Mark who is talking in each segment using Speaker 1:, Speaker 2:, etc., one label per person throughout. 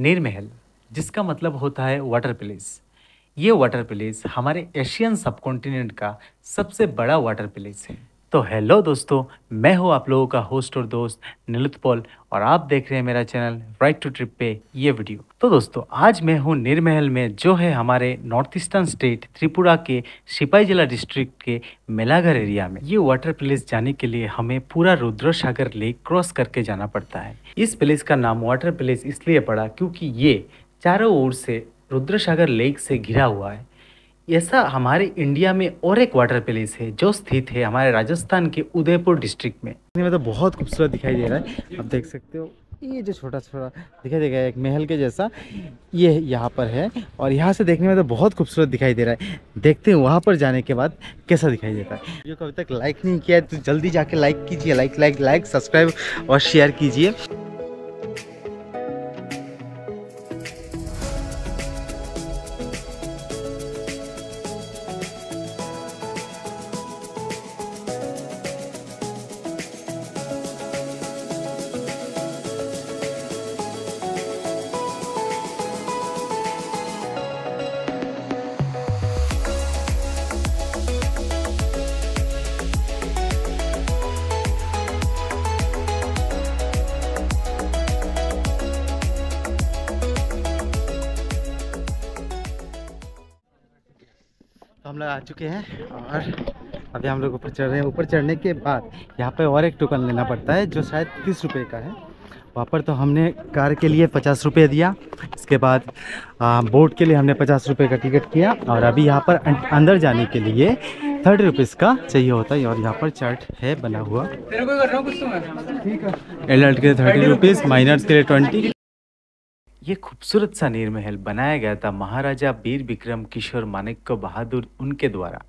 Speaker 1: नीरमहल जिसका मतलब होता है वाटर प्लेस ये वाटर प्लेस हमारे एशियन सबकॉन्टिनेंट का सबसे बड़ा वाटर प्लेस है तो हेलो दोस्तों मैं हूँ आप लोगों का होस्ट और दोस्त नीलुत पॉल और आप देख रहे हैं मेरा चैनल राइट टू ट्रिप पे ये वीडियो तो दोस्तों आज मैं हूँ निर्महल में जो है हमारे नॉर्थ ईस्टर्न स्टेट त्रिपुरा के सिपाही जिला डिस्ट्रिक्ट के मेलाघर एरिया में ये वाटर प्लेस जाने के लिए हमें पूरा रुद्र सागर लेक क्रॉस करके जाना पड़ता है इस प्लेस का नाम वाटर प्लेस इसलिए पड़ा क्योंकि ये चारों ओर से रुद्र सागर लेक से घिरा हुआ है ऐसा हमारे इंडिया में और एक वाटर पैलेस है जो स्थित है हमारे राजस्थान के उदयपुर डिस्ट्रिक्ट में में तो बहुत खूबसूरत दिखाई दे रहा है आप देख सकते हो ये जो छोटा छोटा दिखाई देगा एक महल के जैसा ये यहाँ पर है और यहाँ से देखने में तो बहुत खूबसूरत दिखाई दे रहा है देखते हैं वहाँ पर जाने के बाद कैसा दिखाई देता है जो कभी तक लाइक नहीं किया है तो जल्दी जाके लाइक कीजिए लाइक लाइक लाइक सब्सक्राइब और शेयर कीजिए हम लोग आ चुके हैं और अभी हम लोग ऊपर चढ़ रहे हैं ऊपर चढ़ने के बाद यहाँ पे और एक टोकन लेना पड़ता है जो शायद तीस रुपये का है वहाँ पर तो हमने कार के लिए पचास रुपये दिया इसके बाद बोट के लिए हमने पचास रुपये का टिकट किया और अभी यहाँ पर अं-, अंदर जाने के लिए थर्टी रुपीज़ का चाहिए होता है और यहाँ पर चार्ट है बना हुआ एडल्ट के लिए थर्टी रुपीज़ माइनर्स के लिए ट्वेंटी ये खूबसूरत सा नीर महल बनाया गया था महाराजा बीर विक्रम किशोर माणिक्य बहादुर उनके द्वारा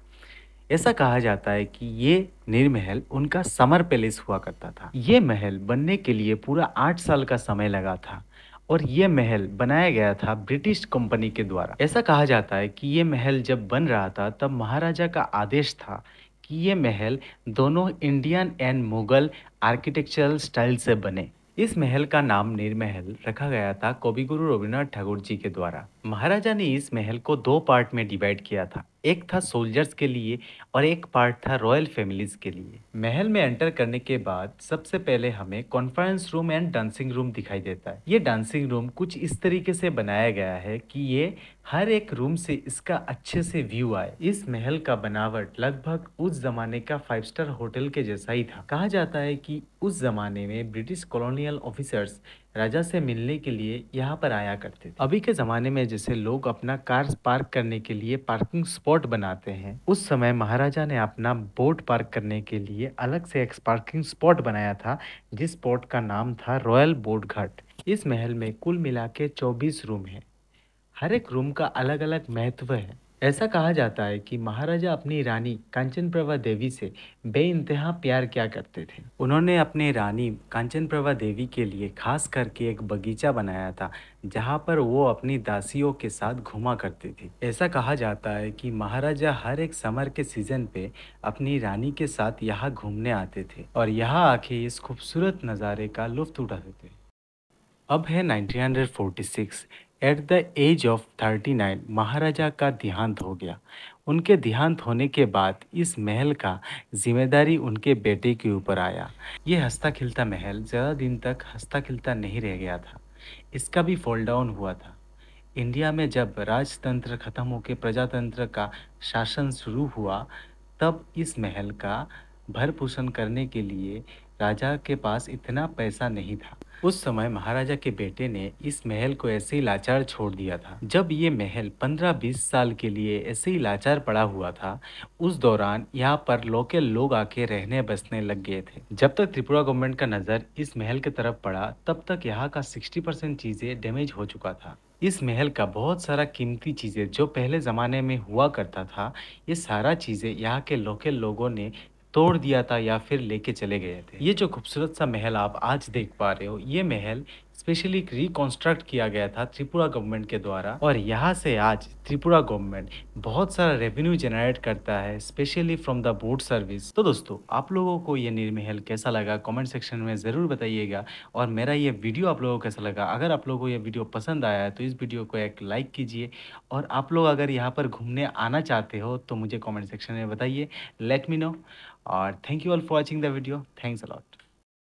Speaker 1: ऐसा कहा जाता है कि ये नीर महल उनका समर पैलेस हुआ करता था ये महल बनने के लिए पूरा आठ साल का समय लगा था और ये महल बनाया गया था ब्रिटिश कंपनी के द्वारा ऐसा कहा जाता है कि ये महल जब बन रहा था तब महाराजा का आदेश था कि ये महल दोनों Indian and Mughal architectural style से बने इस महल का नाम निर्महल रखा गया था कवि गुरु रविन्द्रनाथ ठाकुर जी के द्वारा महाराजा ने इस महल को दो पार्ट में डिवाइड किया था एक था सोल्जर्स के लिए और एक पार्ट था रॉयल फैमिलीज के लिए महल में एंटर करने के बाद सबसे पहले हमें conference room and dancing room दिखाई देता है ये डांसिंग रूम कुछ इस तरीके से बनाया गया है कि ये हर एक रूम से इसका अच्छे से व्यू आए इस महल का बनावट लगभग उस जमाने का फाइव स्टार होटल के जैसा ही था कहा जाता है कि उस जमाने में ब्रिटिश कॉलोनियल ऑफिसर्स राजा से मिलने के लिए यहाँ पर आया करते थे अभी के ज़माने में जैसे लोग अपना कार पार्क करने के लिए पार्किंग स्पॉट बनाते हैं उस समय महाराजा ने अपना बोट पार्क करने के लिए अलग से एक पार्किंग स्पॉट बनाया था जिस स्पॉट का नाम था रॉयल बोट घाट इस महल में कुल मिला के चौबीस रूम है हर एक रूम का अलग अलग महत्व है ऐसा कहा जाता है कि महाराजा अपनी रानी कांचन प्रभा देवी से बे इंतहा प्यार क्या करते थे उन्होंने अपने रानी कांचन प्रभा देवी के लिए खास करके एक बगीचा बनाया था जहाँ पर वो अपनी दासियों के साथ घुमा करती थी ऐसा कहा जाता है कि महाराजा हर एक समर के सीजन पे अपनी रानी के साथ यहाँ घूमने आते थे और यहाँ आके इस खूबसूरत नज़ारे का लुफ्त उठाते थे अब है 1946 at the age of thirty nine महाराजा का देहांत हो गया उनके देहांत होने के बाद इस महल का जिम्मेदारी उनके बेटे के ऊपर आया ये हंसता खिलता महल ज़्यादा दिन तक हंसता खिलता नहीं रह गया था इसका भी फॉल डाउन हुआ था इंडिया में जब राजतंत्र खत्म होकर प्रजातंत्र का शासन शुरू हुआ तब इस महल का भरपोषण करने के लिए राजा के पास इतना पैसा नहीं था उस समय महाराजा के बेटे ने इस महल को ऐसे ही लाचार छोड़ दिया था जब ये महल 15-20 साल के लिए ऐसे ही लाचार पड़ा हुआ था उस दौरान यहाँ पर लोकल लोग आके रहने बसने लग गए थे जब तक त्रिपुरा गवर्नमेंट का नज़र इस महल की तरफ पड़ा तब तक यहाँ का 60 परसेंट चीज़ें डैमेज हो चुका था इस महल का बहुत सारा कीमती चीज़ें जो पहले ज़माने में हुआ करता था ये सारा चीज़ें यहाँ के लोकल लोगों ने तोड़ दिया था या फिर लेके चले गए थे ये जो खूबसूरत सा महल आप आज देख पा रहे हो ये महल स्पेशली रिकॉन्स्ट्रक्ट किया गया था त्रिपुरा गवर्नमेंट के द्वारा और यहाँ से आज त्रिपुरा गवर्नमेंट बहुत सारा रेवेन्यू जनरेट करता है specially from the board service तो दोस्तों आप लोगों को ये निर्महल कैसा लगा कमेंट सेक्शन में ज़रूर बताइएगा और मेरा ये वीडियो आप लोगों को कैसा लगा अगर आप लोगों को ये वीडियो पसंद आया है तो इस वीडियो को एक लाइक कीजिए और आप लोग अगर यहाँ पर घूमने आना चाहते हो तो मुझे कॉमेंट सेक्शन में बताइए लेट मी नो और thank you all for watching the video thanks allot